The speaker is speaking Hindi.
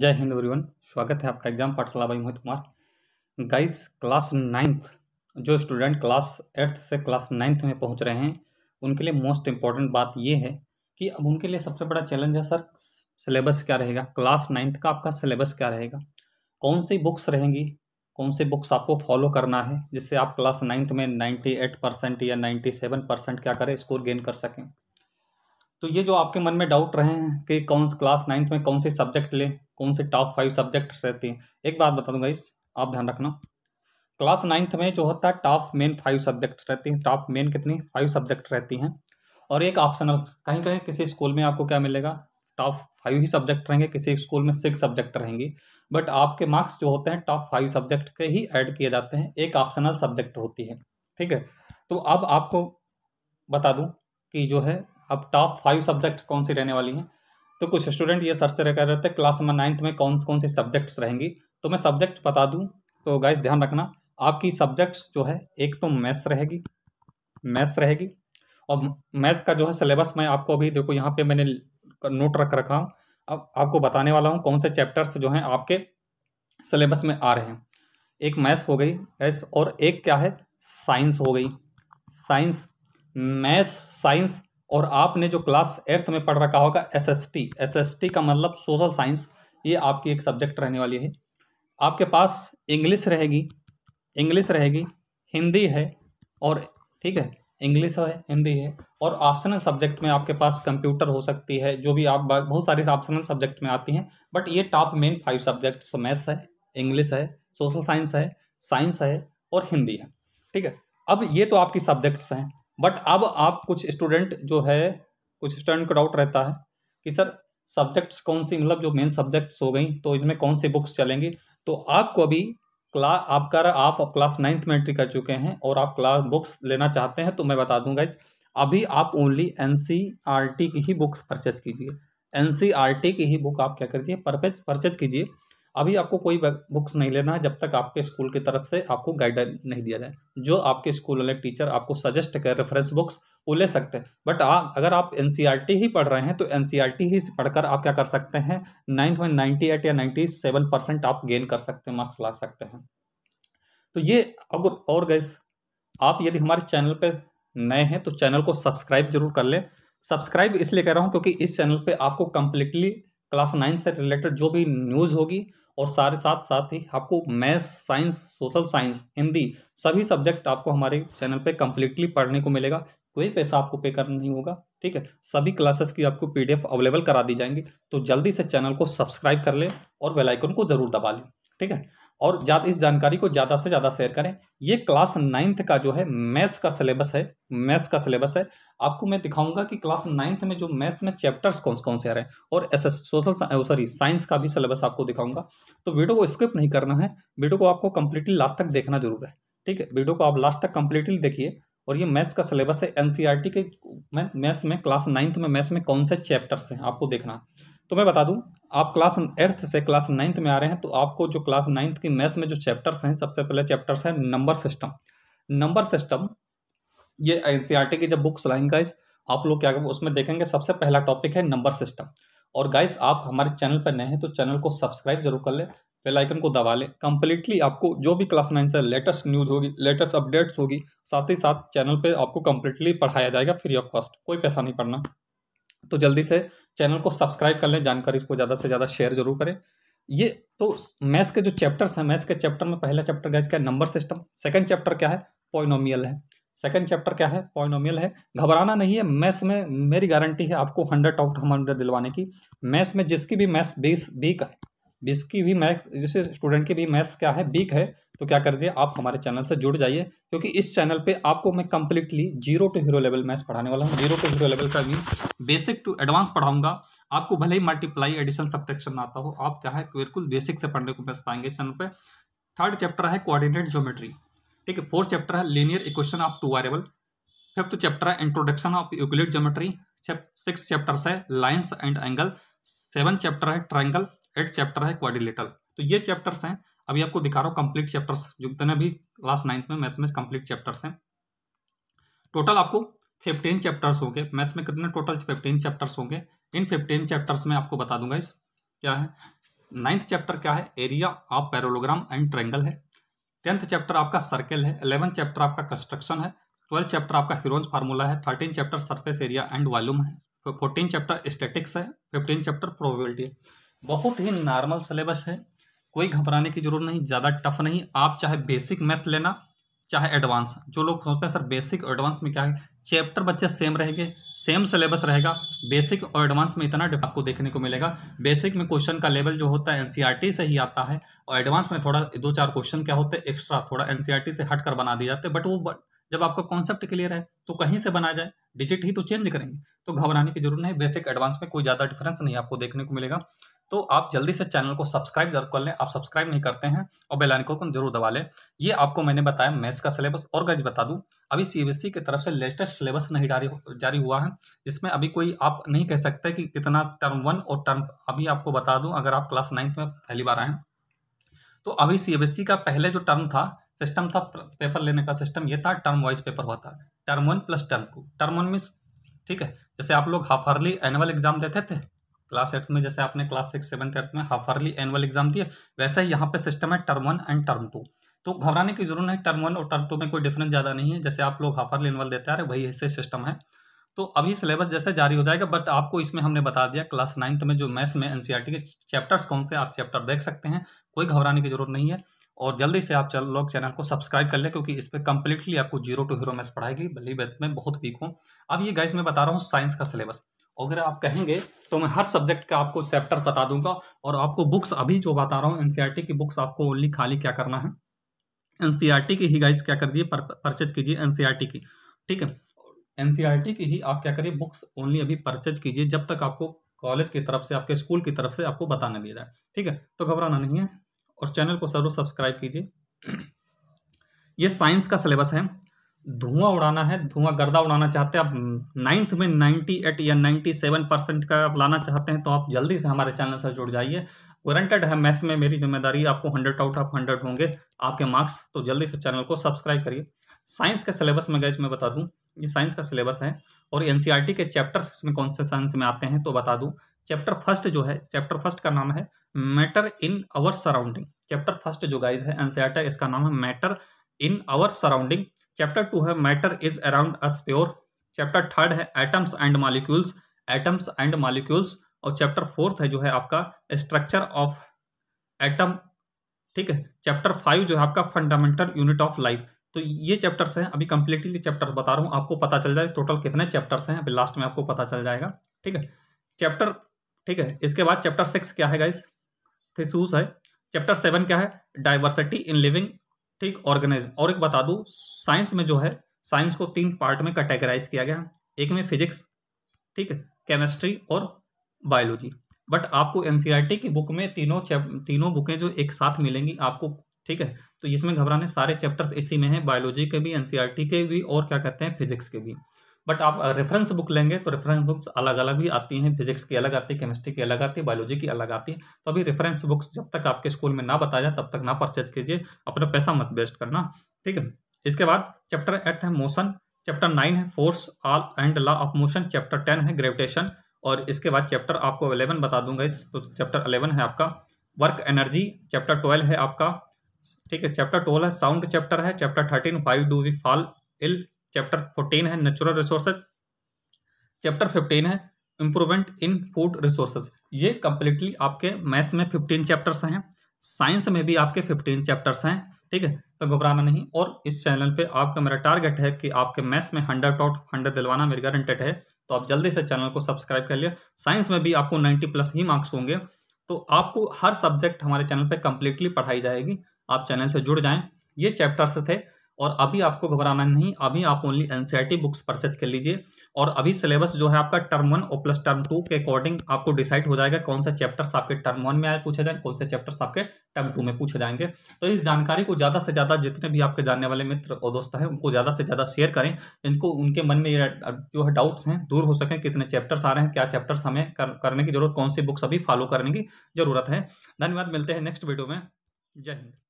जय हिंद एवरीवन स्वागत है आपका एग्जाम पाठशाला भाई Mohit Kumar guys class ninth जो स्टूडेंट क्लास एट्थ से क्लास नाइन्थ में पहुंच रहे हैं उनके लिए मोस्ट इम्पॉर्टेंट बात ये है कि अब उनके लिए सबसे बड़ा चैलेंज है सर सिलेबस क्या रहेगा क्लास नाइन्थ का आपका सिलेबस क्या रहेगा कौन सी बुक्स रहेंगी कौन सी बुक्स आपको फॉलो करना है जिससे आप क्लास नाइन्थ में नाइन्टी एट परसेंट या नाइन्टी सेवन परसेंट क्या करें स्कोर गेन कर सकें तो ये जो आपके मन में डाउट रहे हैं कि कौन क्लास नाइन्थ में कौन से सब्जेक्ट लें कौन से टॉप फाइव सब्जेक्ट रहते हैं एक बात बता दूंगा इस आप ध्यान रखना क्लास नाइन्थ में जो होता है टॉप मेन फाइव सब्जेक्ट रहते हैं टॉप मेन कितनी फाइव सब्जेक्ट रहती हैं और एक ऑप्शनल कहीं कहीं किसी स्कूल में आपको क्या मिलेगा टॉप फाइव ही सब्जेक्ट रहेंगे किसी स्कूल में सिक्स सब्जेक्ट रहेंगे बट आपके मार्क्स जो होते हैं टॉप फाइव सब्जेक्ट के ही ऐड किए जाते हैं एक ऑप्शनल सब्जेक्ट होती है ठीक है तो अब आपको बता दूं कि जो है अब टॉप फाइव सब्जेक्ट कौन सी रहने वाली हैं तो कुछ स्टूडेंट ये सर्च कर रहे थे क्लास नंबर नाइन्थ में कौन कौन से सब्जेक्ट्स रहेंगी तो मैं सब्जेक्ट बता दूँ तो गाइस ध्यान रखना आपकी सब्जेक्ट्स जो है एक तो मैथ्स रहेगी मैथ्स रहेगी और मैथ्स का जो है सिलेबस मैं आपको अभी देखो यहाँ पे मैंने नोट रख रखा हूँ अब आपको बताने वाला हूँ कौन से चैप्टर्स जो हैं आपके सिलेबस में आ रहे हैं एक मैथ्स हो गई गैस और एक क्या है साइंस हो गई साइंस मैथ्स साइंस और आपने जो क्लास एट्थ में पढ़ रखा होगा S S T S S T का मतलब सोशल साइंस ये आपकी एक सब्जेक्ट रहने वाली है आपके पास इंग्लिश रहेगी इंग्लिश रहेगी हिंदी है और ठीक है इंग्लिश है हिंदी है और ऑप्शनल सब्जेक्ट में आपके पास कंप्यूटर हो सकती है जो भी आप बहुत सारी ऑप्शनल सब्जेक्ट में आती हैं बट ये top main five subjects maths है इंग्लिश है सोशल साइंस है साइंस है और हिंदी है ठीक है अब ये तो आपकी सब्जेक्ट्स हैं बट अब आप कुछ स्टूडेंट जो है कुछ स्टूडेंट का डाउट रहता है कि सर सब्जेक्ट्स कौन सी मतलब जो मेन सब्जेक्ट्स हो गई तो इसमें कौन सी बुक्स चलेंगी तो आपको अभी क्लास आपका आप क्लास नाइन्थ में एंट्री कर चुके हैं और आप क्लास बुक्स लेना चाहते हैं तो मैं बता दूंगा इस अभी आप ओनली एन e की ही बुक्स परचेज कीजिए एन e की ही बुक आप क्या करिए परचेज कीजिए अभी आपको कोई बुक्स नहीं लेना है जब तक आपके स्कूल की तरफ से आपको गाइडलाइन नहीं दिया जाए जो आपके स्कूल वाले टीचर आपको सजेस्ट करें रेफरेंस बुक्स वो ले सकते हैं बट आ, अगर आप एन e ही पढ़ रहे हैं तो एन e ही पढ़कर आप क्या कर सकते हैं नाइन पॉइंट नाइन्टी एट या नाइन्टी सेवन परसेंट आप गेन कर सकते हैं मार्क्स ला सकते हैं तो ये अगर और गैस आप यदि हमारे चैनल पर नए हैं तो चैनल को सब्सक्राइब जरूर कर लें सब्सक्राइब इसलिए कर रहा हूँ क्योंकि इस चैनल पे आपको कम्प्लीटली क्लास नाइन से रिलेटेड जो भी न्यूज़ होगी और सारे साथ साथ ही आपको maths science social science Hindi सभी सब्जेक्ट आपको हमारे चैनल पे कम्प्लीटली पढ़ने को मिलेगा कोई पैसा आपको पे करना नहीं होगा ठीक है सभी क्लासेस की आपको पीडीएफ अवेलेबल करा दी जाएंगी तो जल्दी से चैनल को सब्सक्राइब कर लें और बेलाइकन को ज़रूर दबा लें ठीक है और इस जानकारी को ज़्यादा से ज़्यादा शेयर करें ये क्लास नाइन्थ का जो है मैथ्स का सिलेबस है मैथ्स का सिलेबस है आपको मैं दिखाऊंगा कि क्लास नाइन्थ में जो मैथ्स में चैप्टर्स कौन कौन से आ रहे हैं और S S social sorry science का भी सिलेबस आपको दिखाऊंगा तो वीडियो को स्किप नहीं करना है वीडियो को आपको कंप्लीटली लास्ट तक देखना जरूर है ठीक है वीडियो को आप लास्ट तक कंप्लीटली देखिए और ये मैथ्स का सिलेबस है एनसीईआरटी e के मैथ्स में क्लास नाइन्थ में मैथ्स में कौन से चैप्टर्स हैं आपको देखना तो मैं बता दूं आप क्लास एट्थ से क्लास नाइन्थ में आ रहे हैं तो आपको जो क्लास नाइन्थ की मैथ्स में जो चैप्टर्स हैं सबसे पहले चैप्टर्स हैं नंबर सिस्टम नंबर सिस्टम ये एन की जब बुक्स लाइन गाइस आप लोग क्या उसमें देखेंगे सबसे पहला टॉपिक है नंबर सिस्टम और गाइस आप हमारे चैनल पर नए हैं तो चैनल को सब्सक्राइब जरूर कर लें बेल आइकन को दबा लें कंप्लीटली आपको जो भी क्लास नाइन से लेटेस्ट न्यूज़ होगी लेटेस्ट अपडेट्स होगी साथ ही साथ चैनल पर आपको कंप्लीटली पढ़ाया जाएगा फ्री ऑफ कॉस्ट कोई पैसा नहीं पड़ना तो जल्दी से चैनल को सब्सक्राइब कर लें जानकारी इसको ज़्यादा से ज़्यादा शेयर जरूर करें ये तो मैथ्स के जो चैप्टर्स हैं मैथ्स के चैप्टर में पहला चैप्टर गैस क्या है नंबर सिस्टम सेकंड चैप्टर क्या है पॉइनोमियल है सेकंड चैप्टर क्या है पॉइनोमियल है घबराना नहीं है मैथ्स में मेरी गारंटी है आपको हंड्रेड आउट हंड्रेड दिलवाने की मैथ्स में जिसकी भी मैथ्स बेस वीक है जिसकी भी मैथ्स जैसे स्टूडेंट की भी मैथ्स क्या है बीक है तो क्या कर दिए आप हमारे चैनल से जुड़ जाइए क्योंकि इस चैनल पे आपको मैं completely zero to hero level maths पढ़ाने वाला हूँ जीरो टू हीरो लेवल का मीन्स बेसिक टू एडवांस पढ़ाऊंगा आपको भले ही मल्टीप्लाई एडिशन सब्ट्रैक्शन आता हो आप क्या है बिल्कुल बेसिक से पढ़ने को मिल पाएंगे चैनल पर थर्ड चैप्टर है कोऑर्डिनेट ज्योमेट्री ठीक है फोर्थ चैप्टर है linear equation of two variable fifth chapter है introduction of Euclid geometry six chapters है lines and angle seven chapter है ट्रायंगल एट चैप्टर है क्वारिलेटल तो ये चैप्टर्स हैं अभी आपको दिखा रहा हूँ कंप्लीट चैप्टर्स जो जितने भी लास्ट नाइन्थ में मैथ्स में कंप्लीट चैप्टर्स हैं टोटल आपको फिफ्टीन चैप्टर्स होंगे मैथ्स में कितने टोटल फिफ्टीन चैप्टर्स होंगे इन फिफ्टीन चैप्टर्स में आपको बता दूंगा इस क्या है नाइन्थ चैप्टर क्या है area of parallelogram and triangle है टेंथ चैप्टर आपका सर्कल है इलेवन चैप्टर आपका कंस्ट्रक्शन है ट्वेल्थ चैप्टर आपका हीरोज फार्मूला है thirteen chapter surface area and volume है फोर्टीन चैप्टर स्टेटिक्स है फिफ्टीन चैप्टर प्रोबेबिलिटी है बहुत ही नॉर्मल सिलेबस है कोई घबराने की जरूरत नहीं ज़्यादा टफ नहीं आप चाहे बेसिक मैथ लेना चाहे एडवांस जो लोग सोचते हैं सर बेसिक और एडवांस में क्या है चैप्टर बच्चे सेम रहेंगे सेम सिलेबस रहेगा बेसिक और एडवांस में इतना आपको देखने को मिलेगा बेसिक में क्वेश्चन का लेवल जो होता है एनसीईआरटी से ही आता है और एडवांस में थोड़ा दो चार क्वेश्चन क्या होते हैं एक्स्ट्रा थोड़ा एनसीईआरटी से हट कर बना दिए जाते हैं बट वो जब आपका कॉन्सेप्ट क्लियर है तो कहीं से बनाया जाए डिजिट ही तो चेंज करेंगे तो घबराने की जरूरत नहीं बेसिक एडवांस में कोई ज़्यादा डिफरेंस नहीं आपको देखने को मिलेगा तो आप जल्दी से चैनल को सब्सक्राइब जरूर कर लें आप सब्सक्राइब नहीं करते हैं और बेल आइकन को जरूर दबा लें ये आपको मैंने बताया मैथ्स का सिलेबस और गज बता दूं अभी सीबीएसई की तरफ से लेटेस्ट सिलेबस नहीं जारी हुआ है जिसमें अभी कोई आप नहीं कह सकते कि कितना टर्म वन और टर्म अभी आपको बता दूं अगर आप क्लास नाइन्थ में पहली बार आए तो अभी सी का पहले जो टर्म था सिस्टम था पेपर लेने का सिस्टम ये था टर्म वाइज पेपर हुआ था term one plus term two term one means ठीक है जैसे आप लोग हाफ अर्ली एनुअल एग्जाम देते थे क्लास एट्थ में जैसे आपने क्लास सिक्स सेवन एट्थ में अर्ली एनुअल एग्जाम दिए वैसे ही यहाँ पे सिस्टम है term one and term two तो घबराने की जरूरत नहीं टर्म वन और टर्म टू में कोई डिफरेंस ज़्यादा नहीं है जैसे आप लोग अर्ली एनुअल देते आ रहे वही ऐसे सिस्टम है तो अभी सिलेबस जैसे जारी हो जाएगा बट आपको इसमें हमने बता दिया क्लास नाइन्थ में जो मैथ्स में एन e के चैप्टर्स कौन से आप चैप्टर देख सकते हैं कोई घबराने की जरूरत नहीं है और जल्दी से आप चल लोग चैनल को सब्सक्राइब कर लें क्योंकि इस पर कंप्लीटली आपको जीरो टू हीरो मैथ्स पढ़ाएगी भली मैथ में बहुत वीक हूँ अब ये गाइस मैं बता रहा हूँ साइंस का सिलेबस अगर आप कहेंगे तो मैं हर सब्जेक्ट का आपको चैप्टर बता दूंगा और आपको बुक्स अभी जो बता रहा हूँ एनसीईआरटी e की बुक्स आपको ओनली खाली क्या करना है एनसीईआरटी e की ही गाइस क्या कर दिए परचेज कीजिए एनसीईआरटी e की ठीक है एनसीईआरटी की ही आप क्या करिए बुक्स ओनली अभी परचेज कीजिए जब तक आपको कॉलेज की तरफ से आपके स्कूल की तरफ से आपको बताने दिया जाए ठीक है तो घबराना नहीं है और चैनल को जरूर सब्सक्राइब कीजिए ये साइंस का सिलेबस है धुआं उड़ाना है धुआं गर्दा उड़ाना चाहते हैं आप नाइन्थ में नाइन्टी एट या नाइन्टी सेवन परसेंट का आप लाना चाहते हैं तो आप जल्दी से हमारे चैनल से जुड़ जाइए वारंटेड है मैथ्स में मेरी जिम्मेदारी आपको हंड्रेड आउट ऑफ हंड्रेड होंगे आपके मार्क्स तो जल्दी से चैनल को सब्सक्राइब करिए साइंस के सिलेबस में गैज मैं बता दूं ये साइंस का सिलेबस है और एन e के चैप्टर्स इसमें कौन से साइंस में आते हैं तो बता दूँ चैप्टर फर्स्ट जो है चैप्टर फर्स्ट का नाम है matter in our surrounding chapter first जो गाइज है एन e इसका नाम है matter in our surrounding chapter two है matter is around us pure chapter third है atoms and molecules atoms and molecules और चैप्टर फोर्थ है जो है आपका स्ट्रक्चर ऑफ एटम ठीक है चैप्टर फाइव जो है आपका फंडामेंटल यूनिट ऑफ लाइफ तो ये चैप्टर्स हैं अभी कंप्लीटली चैप्टर बता रहा हूँ आपको पता चल जाए टोटल कितने चैप्टर्स हैं अभी लास्ट में आपको पता चल जाएगा ठीक है चैप्टर ठीक है इसके बाद चैप्टर सिक्स क्या है गाइस थिसूस है चैप्टर सेवन क्या है डाइवर्सिटी इन लिविंग ठीक ऑर्गेनाइज और एक बता दू साइंस में जो है साइंस को तीन पार्ट में कैटेगराइज किया गया एक में फिजिक्स ठीक केमिस्ट्री और बायोलॉजी बट आपको एनसीईआरटी e की बुक में तीनों तीनों बुकें जो एक साथ मिलेंगी आपको ठीक है तो इसमें घबराने सारे चैप्टर्स इसी में हैं बायोलॉजी के भी एनसीईआरटी e के भी और क्या कहते हैं फिजिक्स के भी बट आप रेफरेंस uh, बुक लेंगे तो रेफरेंस बुक्स अलग अलग भी आती हैं फिजिक्स की अलग आती है केमिस्ट्री की अलग आती है बायोलॉजी की अलग आती है तो अभी रेफरेंस बुक्स जब तक आपके स्कूल में ना बताया जाए तब तक ना परचेज कीजिए अपना पैसा मत वेस्ट करना ठीक है इसके बाद चैप्टर एट है मोशन चैप्टर नाइन है force all and law of motion chapter ten है ग्रेविटेशन और इसके बाद चैप्टर आपको अलेवन बता दूंगा इस तो चैप्टर अलेवन है आपका वर्क एनर्जी चैप्टर ट्वेल्व है आपका ठीक है चैप्टर ट्वेल्व है साउंड चैप्टर है chapter thirteen five do we fall ill chapter fourteen है नेचुरल रिसोर्सेज चैप्टर फिफ्टीन है इम्प्रूवमेंट इन फूड रिसोर्सेज ये कम्प्लीटली आपके मैथ्स में फिफ्टीन चैप्टर्स हैं साइंस में भी आपके फिफ्टीन चैप्टर्स हैं ठीक है तो घबराना नहीं और इस चैनल पे आपका मेरा टारगेट है कि आपके मैथ्स में हंड्रेड आउट हंड्रेड दिलवाना मेरी गारंटेड है तो आप जल्दी से चैनल को सब्सक्राइब कर लिए साइंस में भी आपको नाइन्टी प्लस ही मार्क्स होंगे तो आपको हर सब्जेक्ट हमारे चैनल पर कंप्लीटली पढ़ाई जाएगी आप चैनल से जुड़ जाएँ ये चैप्टर्स थे और अभी आपको घबराना नहीं अभी आप ओनली एनसीईआरटी बुक्स परचेज कर लीजिए और अभी सिलेबस जो है आपका टर्म वन और प्लस टर्म टू के अकॉर्डिंग आपको डिसाइड हो जाएगा कौन से चैप्टर्स आपके टर्म वन में आए पूछे जाएंगे कौन से चैप्टर्स आपके टर्म टू में पूछे जाएंगे तो इस जानकारी को ज़्यादा से ज़्यादा जितने भी आपके जानने वाले मित्र और दोस्त हैं उनको ज़्यादा से ज़्यादा शेयर करें इनको उनके मन में ये जो है डाउट्स हैं दूर हो सकें कितने चैप्टर्स आ रहे हैं क्या चैप्टर्स हमें करने की जरूरत कौन सी बुक्स अभी फॉलो करने की जरूरत है धन्यवाद मिलते हैं नेक्स्ट वीडियो में जय हिंद